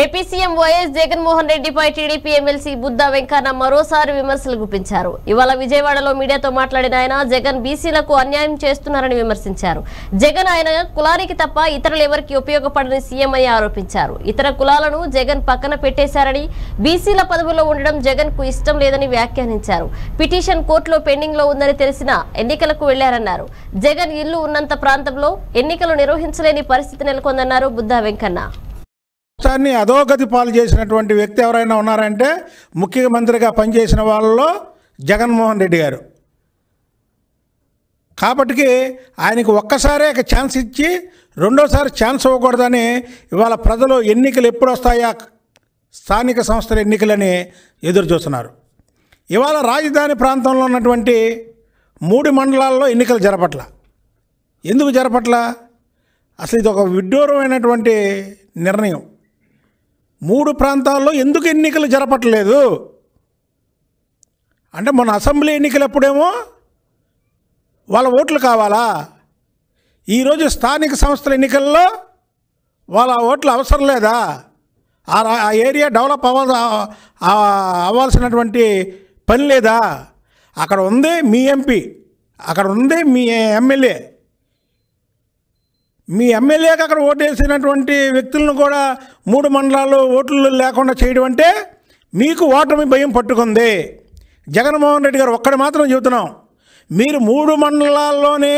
AP CM YS Jaganmohan రెడ్డిపై TDP MLC Buddha Venkanna మరోసారి విమర్శలు గుప్పించారు ఇవాళ విజయవాడలో మీడియాతో మాట్లాడిన ఆయన జగన్ బీసీలకు అన్యాయం చేస్తున్నారని విమర్శించారు జగన్ ఆయన కులానికి తప్ప ఇతరులు ఎవరికి ఉపయోగపడని సీఎం అని ఆరోపించారు ఇతర కులాలను జగన్ పక్కన పెట్టేశారని బీసీల పదవిలో ఉండడం జగన్ కు ఇష్టం లేదని వ్యాఖ్యానించారు పిటిషన్ కోర్టులో పెండింగ్ లో ఉందని తెలిసినా ఎన్నికలకు వెళ్లారన్నారు జగన్ ఇల్లు ఉన్నంత ప్రాంతంలో ఎన్నికలు నిర్వహించలేని పరిస్థితి నెలకొందన్నారు బుద్దా వెంకన్న రాష్ట్రాన్ని అధోగతి పాలు చేసినటువంటి వ్యక్తి ఎవరైనా ఉన్నారంటే ముఖ్యమంత్రిగా పనిచేసిన వాళ్ళలో జగన్మోహన్ రెడ్డి గారు కాబట్టి ఆయనకి ఒక్కసారే ఛాన్స్ ఇచ్చి రెండోసారి ఛాన్స్ ఇవ్వకూడదని ఇవాళ ప్రజలు ఎన్నికలు ఎప్పుడు వస్తాయా స్థానిక సంస్థల ఎన్నికలని ఎదురు చూస్తున్నారు ఇవాళ రాజధాని ప్రాంతంలో ఉన్నటువంటి మూడు మండలాల్లో ఎన్నికలు జరపట్ల ఎందుకు జరపట్ల అసలు ఇది ఒక విడ్డూరమైనటువంటి నిర్ణయం మూడు ప్రాంతాల్లో ఎందుకు ఎన్నికలు జరపట్లేదు అంటే మన అసెంబ్లీ ఎన్నికలు ఎప్పుడేమో వాళ్ళ ఓట్లు కావాలా ఈరోజు స్థానిక సంస్థల ఎన్నికల్లో వాళ్ళ ఓట్లు అవసరం లేదా ఆ ఏరియా డెవలప్ అవ్వాల్ అవ్వాల్సినటువంటి పని లేదా అక్కడ ఉంది మీ ఎంపీ అక్కడ ఉంది మీ ఎమ్మెల్యే మీ ఎమ్మెల్యేకి అక్కడ ఓటేసినటువంటి వ్యక్తులను కూడా మూడు మండలాలు ఓట్లు లేకుండా చేయడం అంటే మీకు ఓటమి భయం పట్టుకుంది జగన్మోహన్ రెడ్డి గారు ఒక్కడి మాత్రం చెబుతున్నాం మీరు మూడు మండలాల్లోనే